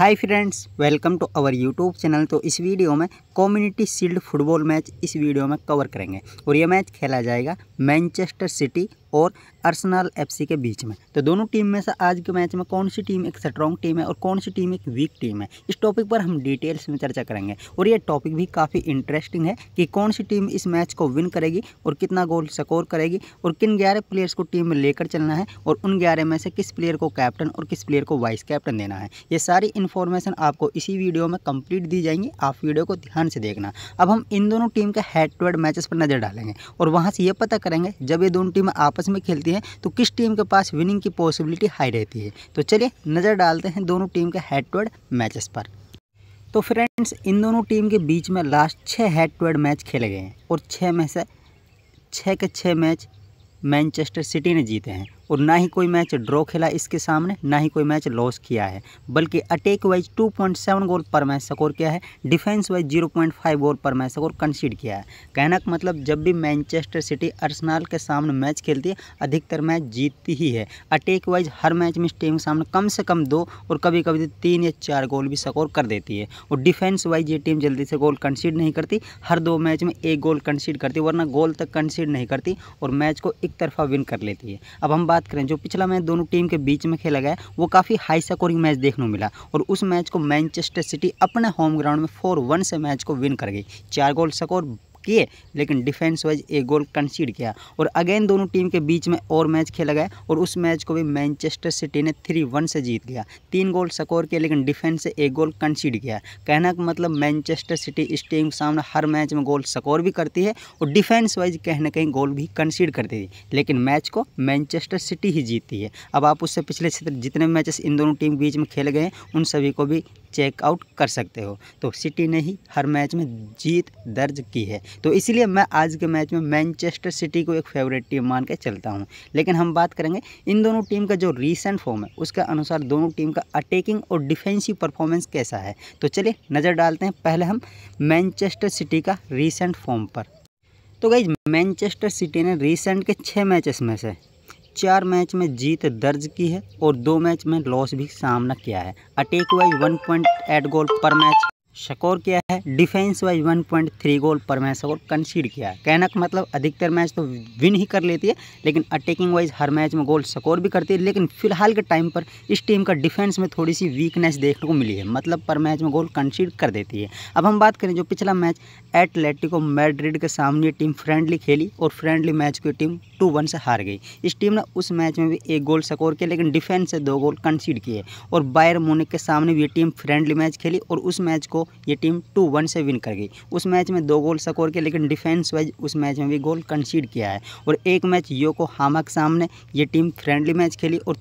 hi friends welcome to our YouTube channel तो इस video में कम्युनिटी शील्ड फुटबॉल मैच इस वीडियो में कवर करेंगे और ये मैच खेला जाएगा मैनचेस्टर सिटी और अर्सनल एफसी के बीच में तो दोनों टीम में से आज के मैच में कौन सी टीम एक स्ट्रॉन्ग टीम है और कौन सी टीम एक वीक टीम है इस टॉपिक पर हम डिटेल्स में चर्चा करेंगे और ये टॉपिक भी काफ़ी इंटरेस्टिंग है कि कौन सी टीम इस मैच को विन करेगी और कितना गोल स्कोर करेगी और किन ग्यारह प्लेयर्स को टीम में लेकर चलना है और उन ग्यारह में से किस प्लेयर को कैप्टन और किस प्लेयर को वाइस कैप्टन देना है ये सारी इन्फॉर्मेशन आपको इसी वीडियो में कंप्लीट दी जाएंगी आप वीडियो को ध्यान से देखना अब हम इन दोनों टीम के हेड टू हेड मैचेस पर नज़र डालेंगे और वहाँ से ये पता करेंगे जब ये दोनों टीम आप आपस में खेलती है तो किस टीम के पास विनिंग की पॉसिबिलिटी हाई रहती है तो चलिए नज़र डालते हैं दोनों टीम के हेड टू हेड मैचेस पर तो फ्रेंड्स इन दोनों टीम के बीच में लास्ट छः हेड टू हेड मैच खेले गए हैं और छः में से छः के छः मैच मैनचेस्टर सिटी ने जीते हैं और ना ही कोई मैच ड्रॉ खेला इसके सामने ना ही कोई मैच लॉस किया है बल्कि अटैक वाइज 2.7 गोल पर मैच स्कोर किया है डिफेंस वाइज 0.5 गोल पर मैच स्कोर कंसीड किया है कहना का मतलब जब भी मैनचेस्टर सिटी अर्सनाल के सामने मैच खेलती है अधिकतर मैच जीतती ही है अटैक वाइज हर मैच में टीम के सामने कम से कम दो और कभी कभी तीन या चार गोल भी स्कोर कर देती है और डिफेंस वाइज ये टीम जल्दी से गोल कंसीड नहीं करती हर दो मैच में एक गोल कंसीड करती वरना गोल तक कंसीड नहीं करती और मैच को एक तरफा विन कर लेती है अब हम बात बात करें जो पिछला मैच दोनों टीम के बीच में खेला गया वो काफ़ी हाई स्कोरिंग मैच देखने को मिला और उस मैच को मैनचेस्टर सिटी अपने होम ग्राउंड में फोर वन से मैच को विन कर गई चार गोल स्कोर किए लेकिन डिफेंस वाइज एक गोल कंसीड किया और अगेन दोनों टीम के बीच में और मैच खेला गया और उस मैच को भी मैनचेस्टर सिटी ने थ्री वन से जीत गया तीन गोल स्कोर किया लेकिन डिफेंस से एक गोल कंसीड किया कहना का मतलब मैनचेस्टर सिटी इस टीम के सामने हर मैच में गोल स्कोर भी करती है और डिफेंस वाइज कहीं ना कहीं गोल भी कंसीड करती थी लेकिन मैच को मैनचेस्टर सिटी ही जीतती है अब आप उससे पिछले जितने मैचेस इन दोनों टीम के बीच में खेले गए उन सभी को भी चेकआउट कर सकते हो तो सिटी ने ही हर मैच में जीत दर्ज की है तो इसलिए मैं आज के मैच में मैनचेस्टर सिटी को एक फेवरेट टीम मान के चलता हूँ लेकिन हम बात करेंगे इन दोनों टीम का जो रिसेंट फॉर्म है उसके अनुसार दोनों टीम का अटैकिंग और डिफेंसिव परफॉर्मेंस कैसा है तो चलिए नज़र डालते हैं पहले हम मैनचेस्टर सिटी का रिसेंट फॉर्म पर तो गई मैनचेस्टर सिटी ने रिसेंट के छः मैचेस में से चार मैच में जीत दर्ज की है और दो मैच में लॉस भी सामना किया है अटैक वाइज 1.8 गोल पर मैच शकोर किया है डिफेंस वाइज 1.3 गोल पर मैच स्कोर कंसीड किया है कहना का मतलब अधिकतर मैच तो विन ही कर लेती है लेकिन अटैकिंग वाइज हर मैच में गोल स्कोर भी करती है लेकिन फिलहाल के टाइम पर इस टीम का डिफेंस में थोड़ी सी वीकनेस देखने को मिली है मतलब पर मैच में गोल कंसीड कर देती है अब हम बात करें जो पिछला मैच एटलेटिको मैड्रिड के सामने टीम फ्रेंडली खेली और फ्रेंडली मैच की टीम टू वन से हार गई इस टीम ने उस मैच में भी एक गोल स्कोर किया लेकिन डिफेंस से दो गोल कंसीड किए और बायर मोनिक के सामने भी ये टीम फ्रेंडली मैच खेली और उस मैच को ये टीम टू वन से विन कर गई उस मैच में दो गोल स्कोर किया लेकिन डिफेंस वाइज उस मैच में भी गोल कंसीड किया है और एक मैच योको हामा के सामने ये टीम फ्रेंडली मैच खेली और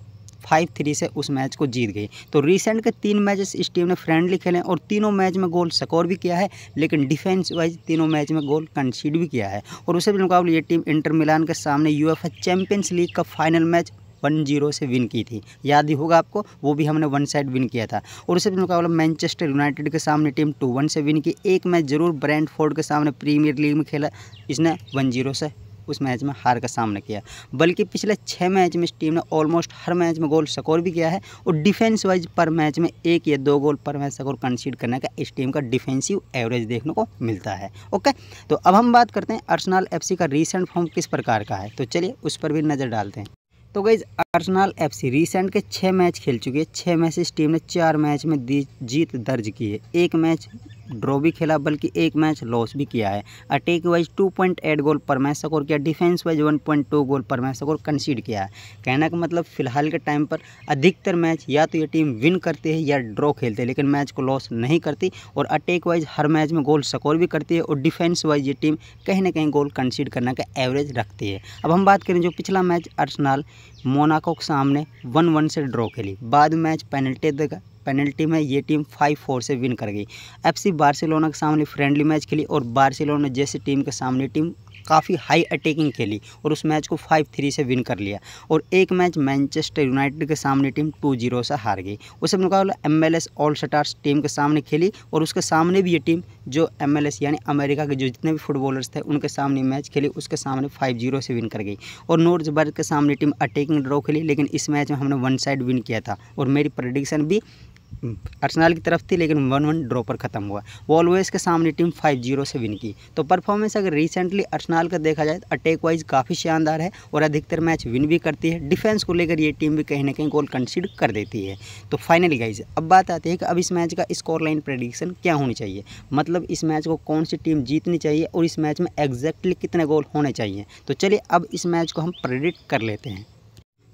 फाइव थ्री से उस मैच को जीत गई तो रिसेंट के तीन मैचेस इस टीम ने फ्रेंडली खेले और तीनों मैच में गोल स्कोर भी किया है लेकिन डिफेंस वाइज तीनों मैच में गोल कंसीड भी किया है और उसे भी मुकाबले ये टीम इंटर मिलान के सामने यूएफए चैंपियंस लीग का फाइनल मैच वन जीरो से विन की थी याद ही होगा आपको वो भी हमने वन साइड विन किया था और उससे मुकाबला मैनचेस्टर यूनाइटेड के सामने टीम टू वन से विन की एक मैच जरूर ब्रैंड फोर्ड के सामने प्रीमियर लीग में खेला इसने वन जीरो से उस मैच में हार का सामना किया बल्कि पिछले छः मैच में इस टीम ने ऑलमोस्ट हर मैच में गोल स्कोर भी किया है और डिफेंस वाइज पर मैच में एक या दो गोल पर मैच स्कोर कंसीड करने का इस टीम का डिफेंसिव एवरेज देखने को मिलता है ओके तो अब हम बात करते हैं अर्सनाल एफ का रिसेंट फॉर्म किस प्रकार का है तो चलिए उस पर भी नज़र डालते हैं तो गई अर्सनल एफ सी रिसेंट के छः मैच खेल चुकी है छः मैच इस टीम ने चार मैच में जीत दर्ज की है एक मैच ड्रॉ भी खेला बल्कि एक मैच लॉस भी किया है attack wise two point eight goal पर मैच स्कोर किया defence wise one point two goal पर मैच स्कोर कंसीड किया है कहना का मतलब फिलहाल के टाइम पर अधिकतर मैच या तो ये टीम विन करती है या ड्रॉ खेलते हैं लेकिन मैच को लॉस नहीं करती और अटैक वाइज हर मैच में गोल स्कोर भी करती है और डिफेंस वाइज ये टीम कहीं ना कहीं गोल कंसीड करने का एवरेज रखती है अब हम बात करें जो पिछला मैच अर्सनाल मोनाको के सामने वन वन से ड्रॉ खेली बाद मैच पेनल्टी देगा पेनल्टी में ये टीम फाइव फोर से विन कर गई एफसी बार्सिलोना के सामने फ्रेंडली मैच खेली और बार्सिलोना जैसी टीम के सामने टीम काफ़ी हाई अटैकिंग खेली और उस मैच को फाइव थ्री से विन कर लिया और एक मैच मैनचेस्टर यूनाइटेड के सामने टीम टू जीरो से हार गई उसे मुकाबला M L S all stars team के सामने खेली और उसके सामने भी ये टीम जो एम एल एस यानी अमेरिका के जो जितने भी फुटबॉलर्स थे उनके सामने मैच खेली उसके सामने फाइव जीरो से विन कर गई और नॉर्थ बर्ग के सामने टीम अटैकिंग ड्रॉ खेली लेकिन इस मैच में हमने वन साइड विन किया था और मेरी प्रडिक्शन भी अर्सनल की तरफ थी लेकिन वन वन ड्रॉ पर खत्म हुआ वॉलवेज के सामने टीम फाइव जीरो से विन की तो परफॉर्मेंस अगर रिसेंटली अर्सनल का देखा जाए तो अटैक वाइज काफ़ी शानदार है और अधिकतर मैच विन भी करती है डिफेंस को लेकर ये टीम भी कहीं ना कहीं गोल कंसीड कर देती है तो फाइनली गाइज अब बात आती है कि अब इस मैच का स्कोर लाइन प्रडिक्शन क्या होनी चाहिए मतलब इस मैच को कौन सी टीम जीतनी चाहिए और इस मैच में एग्जैक्टली कितने गोल होने चाहिए तो चलिए अब इस मैच को हम प्रडिक्ट कर लेते हैं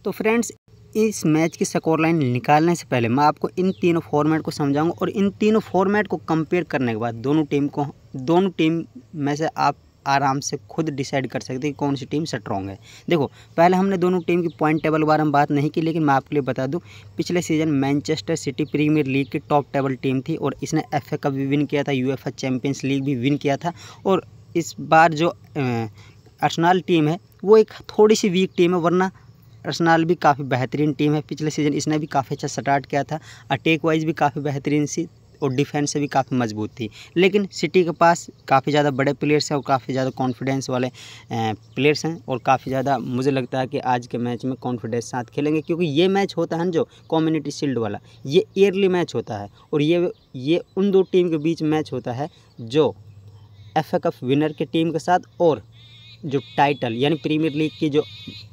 तो फ्रेंड्स इस मैच की स्कोर लाइन निकालने से पहले मैं आपको इन तीनों फॉर्मेट को समझाऊंगा और इन तीनों फॉर्मेट को कंपेयर करने के बाद दोनों टीम को दोनों टीम में से आप आराम से खुद डिसाइड कर सकते हैं कि कौन सी टीम स्ट्रॉन्ग है देखो पहले हमने दोनों टीम की पॉइंट टेबल के बारे में बात नहीं की लेकिन मैं आपके लिए बता दूं पिछले season Manchester City Premier League की टॉप टेबल टीम थी और इसने एफ कप भी विन किया था यू चैंपियंस लीग भी विन किया था और इस बार जो अर्सनाल टीम है वो एक थोड़ी सी वीक टीम है वरना अर्सनल भी काफ़ी बेहतरीन टीम है पिछले सीजन इसने भी काफ़ी अच्छा स्टार्ट किया था अटेक वाइज भी काफ़ी बेहतरीन सी और डिफेंस से भी काफ़ी मजबूत थी लेकिन सिटी के पास काफ़ी ज़्यादा बड़े प्लेयर्स हैं और काफ़ी ज़्यादा कॉन्फिडेंस वाले प्लेयर्स अं, हैं और काफ़ी ज़्यादा मुझे लगता है कि आज के मैच में कॉन्फिडेंस साथ खेलेंगे क्योंकि ये मैच होता है जो कम्युनिटी शील्ड वाला ये ईयरली मैच होता है और ये ये उन दो टीम के बीच मैच होता है जो एफ कप विनर की टीम के साथ और जो टाइटल यानी प्रीमियर लीग की जो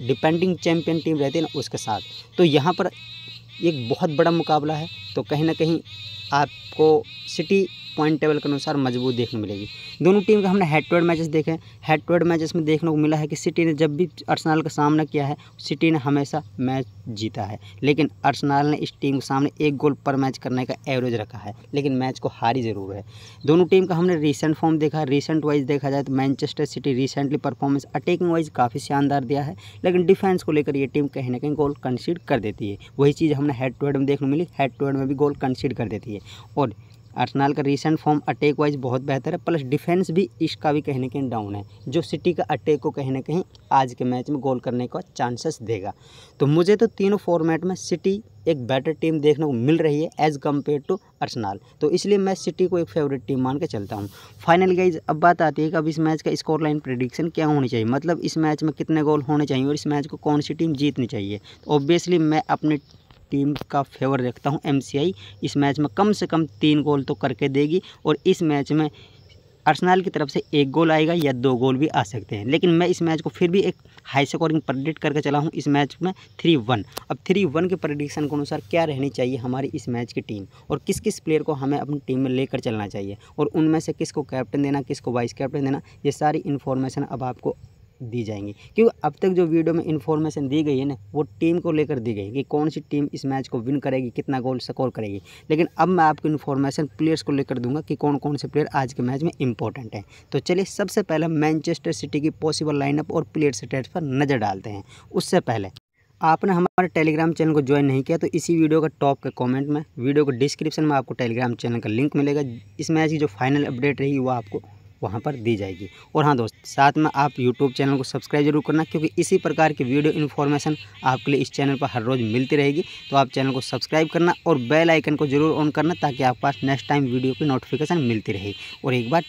डिपेंडिंग चैम्पियन टीम रहती है ना उसके साथ तो यहाँ पर एक बहुत बड़ा मुकाबला है तो कहीं ना कहीं आपको सिटी पॉइंट टेबल के अनुसार मजबूत देखने मिलेगी दोनों टीम के हमने हेड टू हेड मैचेस देखे हेड टू हेड मैचेस में देखने को मिला है कि सिटी ने जब भी अर्सनाल का सामना किया है सिटी ने हमेशा मैच जीता है लेकिन अर्सनाल ने इस टीम के सामने एक गोल पर मैच करने का एवरेज रखा है लेकिन मैच को हारी ज़रूर है दोनों टीम का हमने रिसेंट फॉर्म देखा रिसेंट वाइज देखा जाए तो Manchester City recently performance attacking wise काफ़ी शानदार दिया है लेकिन डिफेंस को लेकर ये टीम कहीं ना कहीं गोल कंसीड कर देती है वही चीज़ हमने हेड टू हेड में देखने मिली हेड टू हेड में भी गोल कंसीड कर देती है और अर्सनल का रिसेंट फॉर्म अटैक वाइज बहुत बेहतर है प्लस डिफेंस भी इसका भी कहीं ना कहीं डाउन है जो सिटी का अटैक को कहीं ना कहीं आज के मैच में गोल करने का चांसेस देगा तो मुझे तो तीनों फॉर्मेट में सिटी एक बेटर टीम देखने को मिल रही है एज़ कम्पेयर टू अर्सनल तो इसलिए मैं सिटी को एक फेवरेट टीम मान के चलता हूँ फाइनल गाइज अब बात आती है कि अब इस मैच का स्कोर लाइन प्रडिक्शन क्या होनी चाहिए मतलब इस मैच में कितने गोल होने चाहिए और इस मैच को कौन सी टीम जीतनी चाहिए तो ऑब्वियसली मैं अपने टीम का फेवर रखता हूँ एम इस मैच में कम से कम तीन गोल तो करके देगी और इस मैच में अर्सनल की तरफ से एक गोल आएगा या दो गोल भी आ सकते हैं लेकिन मैं इस मैच को फिर भी एक हाई स्कोरिंग प्रडिक्ट करके चला हूँ इस मैच में थ्री वन अब थ्री वन के प्रडिक्शन के अनुसार क्या रहनी चाहिए हमारी इस मैच की टीम और किस किस प्लेयर को हमें अपनी टीम में लेकर चलना चाहिए और उनमें से किसको कैप्टन देना किसको वाइस कैप्टन देना ये सारी इन्फॉर्मेशन अब आपको दी जाएंगी क्योंकि अब तक जो वीडियो में इन्फॉर्मेशन दी गई है ना वो टीम को लेकर दी गई कि कौन सी टीम इस मैच को विन करेगी कितना गोल स्कोर करेगी लेकिन अब मैं आपको इन्फॉर्मेशन प्लेयर्स को लेकर दूंगा कि कौन कौन से प्लेयर आज के मैच में इंपॉर्टेंट हैं तो चलिए सबसे पहले मैनचेस्टर सिटी की पॉसिबल लाइनअप और प्लेयर स्टेट्स पर नज़र डालते हैं उससे पहले आपने हमारे टेलीग्राम चैनल को ज्वाइन नहीं किया तो इसी वीडियो का टॉप के कमेंट में वीडियो के डिस्क्रिप्शन में आपको टेलीग्राम चैनल का लिंक मिलेगा इस मैच की जो फाइनल अपडेट रही वो आपको वहाँ पर दी जाएगी और हाँ दोस्त साथ में आप यूट्यूब चैनल को सब्सक्राइब जरूर करना क्योंकि इसी प्रकार की वीडियो इन्फॉर्मेशन आपके लिए इस चैनल पर हर रोज़ मिलती रहेगी तो आप चैनल को सब्सक्राइब करना और बेल आइकन को जरूर ऑन करना ताकि आपके पास नेक्स्ट टाइम वीडियो की नोटिफिकेशन मिलती रहे और एक बार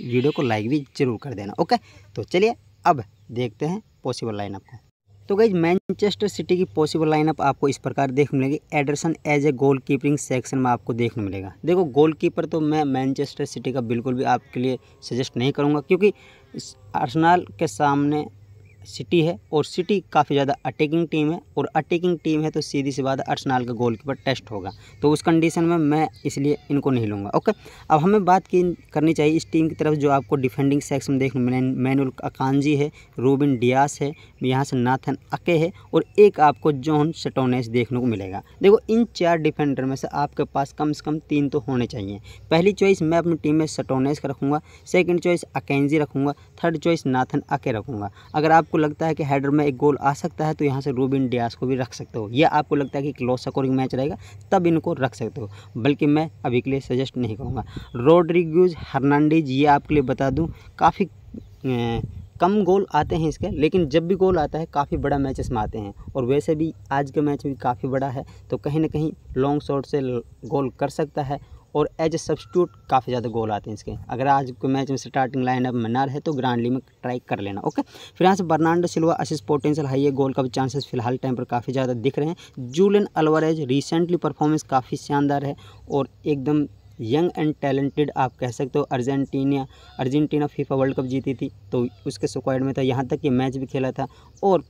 वीडियो को लाइक भी जरूर कर देना ओके तो चलिए अब देखते हैं पॉसिबल लाइनअप को तो गई मैनचेस्टर सिटी की पॉसिबल लाइनअप आपको इस प्रकार देखने मिलेगी Ederson as a goalkeeping section में आपको देखने मिलेगा देखो गोल कीपर तो मैं मैनचेस्टर सिटी का बिल्कुल भी आपके लिए सजेस्ट नहीं करूँगा क्योंकि अर्सनल के सामने सिटी है और सिटी काफ़ी ज़्यादा अटैकिंग टीम है और अटैकिंग टीम है तो सीधी सी बात अर्सनाल का गोल कीपर टेस्ट होगा तो उस कंडीशन में मैं इसलिए इनको नहीं लूँगा ओके अब हमें बात की करनी चाहिए इस टीम की तरफ जो आपको डिफेंडिंग सेक्शन में देख मैनुल अकानजी है रूबिन डियास है यहाँ से नाथन अके है और एक आपको जॉन सेटोनेस देखने को मिलेगा देखो इन चार डिफेंडर में से आपके पास कम से कम तीन तो होने चाहिए पहली चॉइस मैं अपनी टीम में सेटोनेस का रखूँगा सेकेंड चॉइस अकेंजी रखूँगा थर्ड चॉइस नाथन अके रखूँगा अगर आप आपको लगता है कि हेडर में एक गोल आ सकता है तो यहाँ से रूबिन डियास को भी रख सकते हो या आपको लगता है कि लो स्कोरिंग मैच रहेगा तब इनको रख सकते हो बल्कि मैं अभी के लिए सजेस्ट नहीं करूँगा रोड्रिग्यूज हर्नांडीज ये आपके लिए बता दूँ काफ़ी कम गोल आते हैं इसके लेकिन जब भी गोल आता है काफ़ी बड़ा मैचेस में आते हैं और वैसे भी आज का मैच भी काफ़ी बड़ा है तो कहीं ना कहीं लॉन्ग शॉट से गोल कर सकता है और एज ए सब्सिट्यूट काफ़ी ज़्यादा गोल आते हैं इसके अगर आज के मैच में स्टार्टिंग लाइनअप तो में ना रहे तो ग्रांडली में ट्राई कर लेना ओके फिर यहाँ से Bernardo Silva assist potential high है गोल का भी चांसेस फिलहाल टाइम पर काफ़ी ज़्यादा दिख रहे हैं जूलियन अलवरेज रिसेंटली परफॉर्मेंस काफ़ी शानदार है और एकदम यंग एंड टैलेंटेड आप कह सकते हो Argentina Argentina FIFA World Cup जीती थी तो उसके स्क्वाड में था यहाँ तक कि मैच भी खेला था और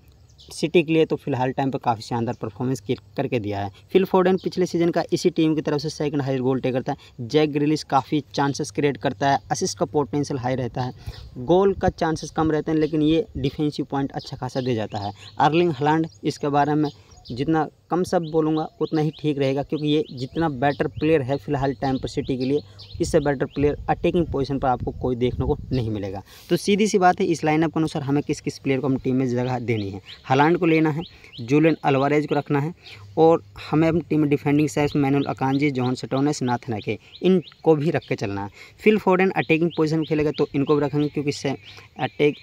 सिटी के लिए तो फिलहाल टाइम पर काफ़ी शानदार परफॉर्मेंस करके दिया है फिल फोर्डन पिछले सीजन का इसी टीम की तरफ से सेकंड हायर गोल टेकर था जैक ग्रिलिस काफ़ी चांसेस क्रिएट करता है असिस्ट का पोटेंशियल हाई रहता है गोल का चांसेस कम रहते हैं लेकिन ये डिफेंसिव पॉइंट अच्छा खासा दे जाता है अर्लिंग हलैंड इसके बारे में जितना कम शब्द बोलूँगा उतना ही ठीक रहेगा क्योंकि ये जितना बेटर प्लेयर है फिलहाल टाइम पर सिटी के लिए इससे बेटर प्लेयर अटैकिंग पोजीशन पर आपको कोई देखने को नहीं मिलेगा तो सीधी सी बात है इस लाइनअप के अनुसार हमें किस किस प्लेयर को हम टीम में जगह देनी है हालांड को लेना है जूलियन अलवारेज को रखना है और हमें अपनी टीम में डिफेंडिंग साइज Manuel Akanji John Stones Nathan के इनको भी रख के चलना है फिल फोर्डन अटैकिंग पोजिशन खेलेगा तो इनको भी रखेंगे क्योंकि इससे अटैक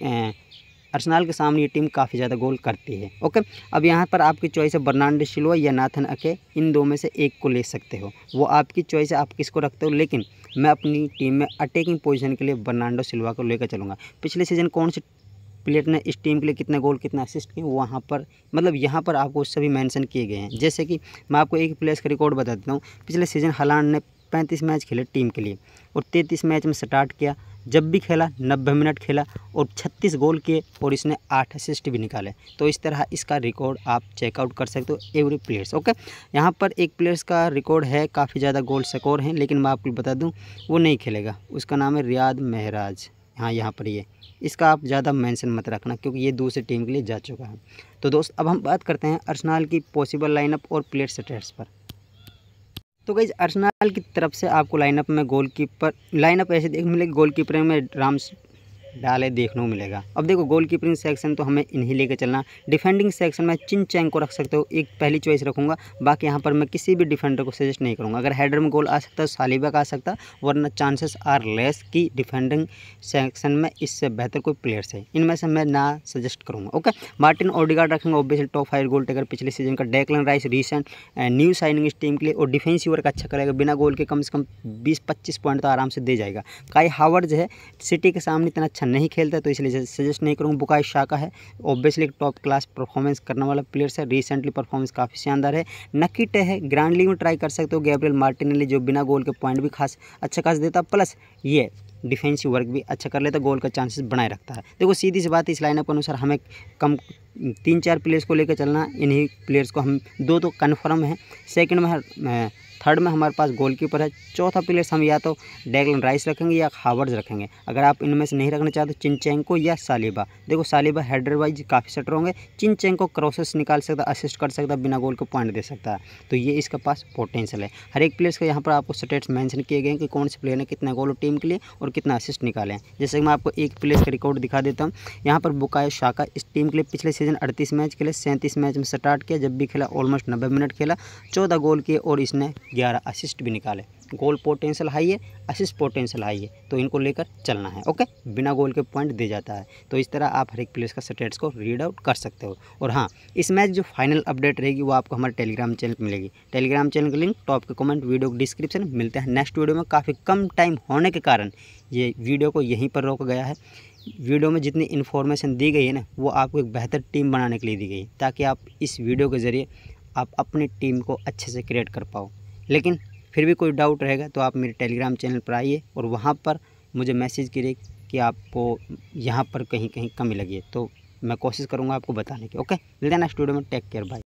अर्सनाल के सामने ये टीम काफ़ी ज़्यादा गोल करती है ओके अब यहाँ पर आपकी चॉइस है बर्नाडो शिलवा या नाथन अके इन दो में से एक को ले सकते हो वो आपकी चॉइस है आप किसको रखते हो लेकिन मैं अपनी टीम में अटैकिंग पोजिशन के लिए बर्नाडो शिलवा को लेकर चलूँगा पिछले सीजन कौन से प्लेयर ने इस टीम के लिए कितने गोल कितना असिस्ट किए वहाँ पर मतलब यहाँ पर आपको सभी मेंशन किए गए हैं जैसे कि मैं आपको एक प्लेयर्स का रिकॉर्ड बता देता हूँ पिछले सीजन हलान ने पैंतीस मैच खेले टीम के लिए और तैंतीस मैच में स्टार्ट किया जब भी खेला नब्बे मिनट खेला और छत्तीस गोल किए और इसने आठ असिस्ट भी निकाले तो इस तरह इसका रिकॉर्ड आप चेकआउट कर सकते हो एवरी प्लेयर्स ओके यहाँ पर एक प्लेयर्स का रिकॉर्ड है काफ़ी ज़्यादा गोल स्कोर हैं लेकिन मैं आपको बता दूँ वो नहीं खेलेगा उसका नाम है रियाद महराज हाँ यहाँ पर ये इसका आप ज़्यादा मेंशन मत रखना क्योंकि ये दूसरी टीम के लिए जा चुका है तो दोस्त अब हम बात करते हैं अर्सनाल की पॉसिबल लाइनअप और प्लेयर स्टेटस पर तो गई अर्सनाल की तरफ से आपको लाइनअप में गोलकीपर लाइनअप ऐसे देखने मिलेगी गोलकीपर में राम डाले देखने को मिलेगा अब देखो गोल कीपरिंग सेक्शन तो हमें इन्हीं लेकर चलना डिफेंडिंग सेक्शन में चिन चैंग को रख सकते हो एक पहली चॉइस रखूँगा बाकी यहाँ पर मैं किसी भी डिफेंडर को सजेस्ट नहीं करूँगा अगर हेडर में गोल आ सकता है सालिबा का आ सकता वरना चांसेस आर लेस कि डिफेंडिंग सेक्शन में इससे बेहतर कोई प्लेयर्स है इनमें से मैं ना सजेस्ट करूँगा ओके मार्टिन ओडिगार्ड रखेंगे obviously top five goal taker पिछले सीजन का Declan Rice recent new signing इस टीम के लिए और डिफेंसिव वर्क अच्छा करेगा बिना गोल के कम से कम बीस पच्चीस पॉइंट तो आराम से दे जाएगा काई हावर्ड जो है सिटी के सामने इतना अच्छा अच्छा नहीं खेलता तो इसलिए सजेस्ट नहीं करूँगा बुकाई का है ऑब्वियसली टॉप क्लास परफॉर्मेंस करने वाला प्लेयर्स है रिसेंटली परफॉर्मेंस काफ़ी शानदार है नकीट है ग्रांड लीग में ट्राई कर सकते हो गैब्रियल मार्टिनली जो बिना गोल के पॉइंट भी खास अच्छा खास देता प्लस ये डिफेंसिव वर्क भी अच्छा कर लेता गोल का चांसेस बनाए रखता है देखो सीधी सी बात इस लाइनअप के अनुसार हमें कम तीन चार प्लेयर्स को लेकर चलना इन्हीं प्लेयर्स को हम दो तो कन्फर्म है सेकंड में थर्ड में हमारे पास गोलकीपर है चौथा प्लेयर्स हम या तो डेगलन राइस रखेंगे या हावर्ड्स रखेंगे अगर आप इनमें से नहीं रखना चाहते तो चिनचेंको या सालिबा देखो सालिबा हेडर वाइज काफ़ी सेटर होंगे चिनचेंको क्रॉसेस निकाल सकता असिस्ट कर सकता बिना गोल को पॉइंट दे सकता है तो ये इसके पास पोटेंशियल है हर एक प्लेयर्स का यहाँ पर आपको स्टेट्स मैंशन किए गए हैं कि कौन से प्लेयर ने कितना गोल टीम के लिए और कितना असिस्ट निकाले हैं जैसे कि मैं आपको एक प्लेयर का रिकॉर्ड दिखा देता हूँ यहाँ पर बुकाए शाखा इस टीम के लिए पिछले सीजन अड़तीस मैच खेले सैंतीस मैच में स्टार्ट किया जब भी खेला ऑलमोस्ट नब्बे मिनट खेला चौदह गोल किए और इसने ग्यारह असिस्ट भी निकाले गोल पोटेंशियल हाई है असिस्ट पोटेंशियल हाई है तो इनको लेकर चलना है ओके बिना गोल के पॉइंट दे जाता है तो इस तरह आप हर एक प्लेस का स्टेट्स को रीड आउट कर सकते हो और हाँ इस मैच जो फाइनल अपडेट रहेगी वो आपको हमारे टेलीग्राम चैनल पर मिलेगी टेलीग्राम चैनल का लिंक टॉप के कमेंट वीडियो के डिस्क्रिप्शन मिलते हैं नेक्स्ट वीडियो में काफ़ी कम टाइम होने के कारण ये वीडियो को यहीं पर रोका गया है वीडियो में जितनी इन्फॉर्मेशन दी गई है ना वो आपको एक बेहतर टीम बनाने के लिए दी गई है ताकि आप इस वीडियो के ज़रिए आप अपनी टीम को अच्छे से क्रिएट कर पाओ लेकिन फिर भी कोई डाउट रहेगा तो आप मेरे टेलीग्राम चैनल पर आइए और वहाँ पर मुझे मैसेज करिए कि आपको यहाँ पर कहीं कहीं कमी लगी है तो मैं कोशिश करूँगा आपको बताने की ओके मिलते हैं नेक्स्ट वीडियो में टेक केयर बाय